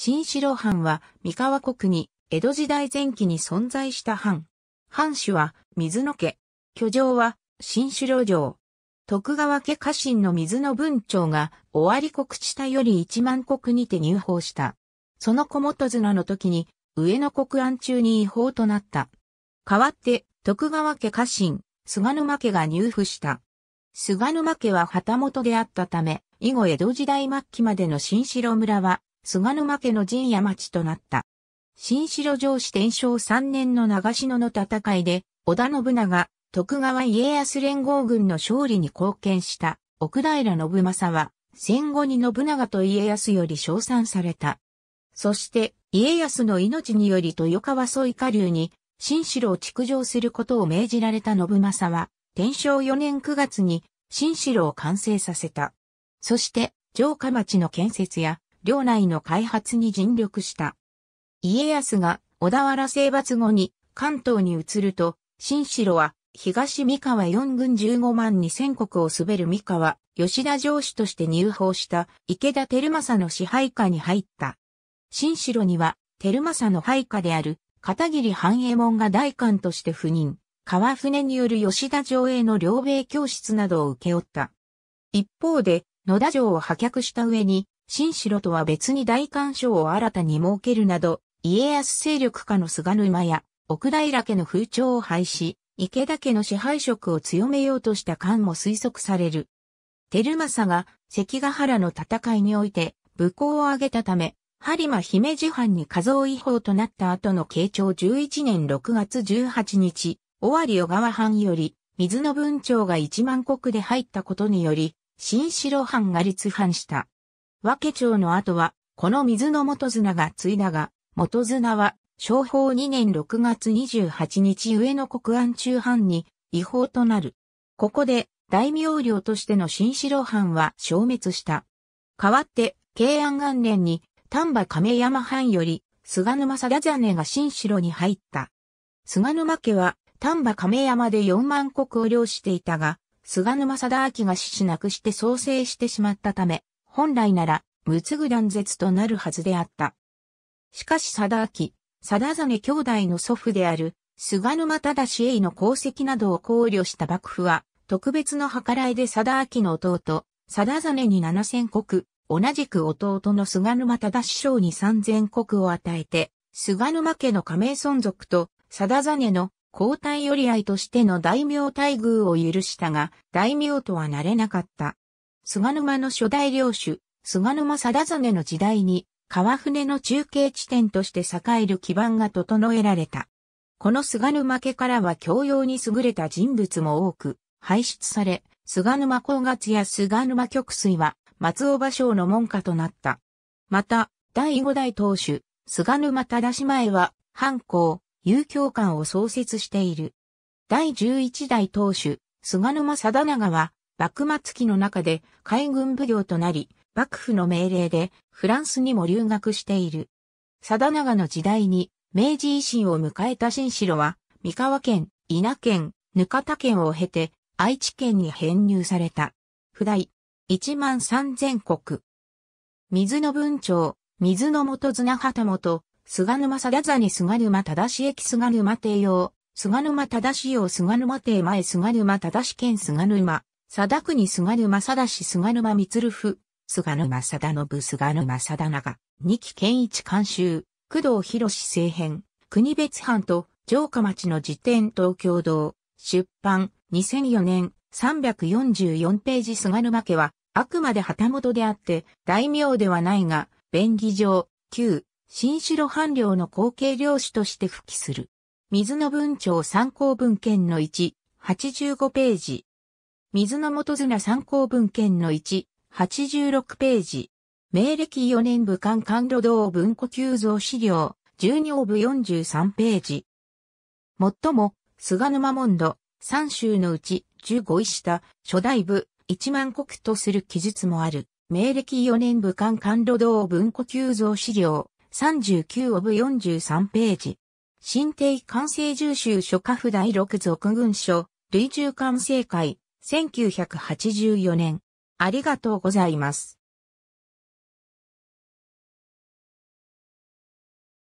新城藩は三河国に江戸時代前期に存在した藩。藩主は水野家。居城は新城城。徳川家家臣の水野文長が尾張国地帯より一万国にて入法した。その小本綱の時に上野国安中に違法となった。代わって徳川家家臣、菅沼家が入府した。菅沼家は旗本であったため、以後江戸時代末期までの新城村は菅沼家の陣屋町となった。新城城市天正3年の長篠の戦いで、織田信長、徳川家康連合軍の勝利に貢献した奥平信正は、戦後に信長と家康より称賛された。そして、家康の命により豊川添下流に、新城を築城することを命じられた信正は、天正4年9月に、新城を完成させた。そして、城下町の建設や、領内の開発に尽力した。家康が小田原征伐後に関東に移ると、新城は東三河四軍十五万二千国を滑る三河、吉田城主として入法した池田照政の支配下に入った。新城には、照政の配下である片桐半栄衛門が大官として赴任、川船による吉田城への両米教室などを受け負った。一方で、野田城を破却した上に、新城とは別に大官所を新たに設けるなど、家康勢力下の菅沼や奥平家の風潮を廃止、池田家の支配色を強めようとした感も推測される。照政が関ヶ原の戦いにおいて武功を挙げたため、播磨姫路藩に加増違法となった後の慶長11年6月18日、尾張小川藩より、水の文庁が一万国で入ったことにより、新城藩が立藩した。和家町の後は、この水の元綱が継いだが、元綱は、商法2年6月28日上野国安中藩に違法となる。ここで大名領としての新城藩は消滅した。代わって、慶安元年に丹波亀山藩より菅沼貞真が新城に入った。菅沼家は丹波亀山で4万国を領していたが、菅沼貞明が死し亡くして創生してしまったため、本来なら、むつぐ断絶となるはずであった。しかし貞明、貞実兄弟の祖父である、菅沼忠栄の功績などを考慮した幕府は、特別の計らいで貞明の弟、貞実に七千国、同じく弟の菅沼忠将に三千国を与えて、菅沼家の加盟存続と、貞実の交代寄り合いとしての大名待遇を許したが、大名とはなれなかった。菅沼の初代領主、菅沼貞実の時代に、川船の中継地点として栄える基盤が整えられた。この菅沼家からは教養に優れた人物も多く、排出され、菅沼光月や菅沼極水は、松尾芭蕉の門下となった。また、第五代当主、菅沼忠前は、藩校、遊教館を創設している。第11代当主、菅沼貞長は、幕末期の中で海軍奉行となり、幕府の命令でフランスにも留学している。貞長の時代に明治維新を迎えた新城は、三河県、稲県、ぬかた県を経て愛知県に編入された。不代、一万三千国。水の文鳥、水の元綱旗本、菅沼座に菅沼正し駅菅沼帝用、菅沼正し用菅沼帝前菅沼正し県菅沼佐田国菅沼貞氏菅沼光夫、菅沼貞信菅沼貞長、二木健一監修、工藤博士政編、国別藩と城下町の辞典東京堂、出版、2004年、344ページ菅沼家は、あくまで旗本であって、大名ではないが、便宜上、旧、新城藩領の後継領主として復帰する。水の文庁参考文献の1、85ページ。水の元綱参考文献の1、86ページ。明暦4年武漢官路道文庫急増資料、12オブ43ページ。もっとも、菅沼門戸、三州のうち15位下、初代部、一万国とする記述もある。明暦4年武漢官路道文庫急増資料、39オブ43ページ。新帝完成重州諸家府第6族軍書、類中完成会、1984年。ありがとうございます。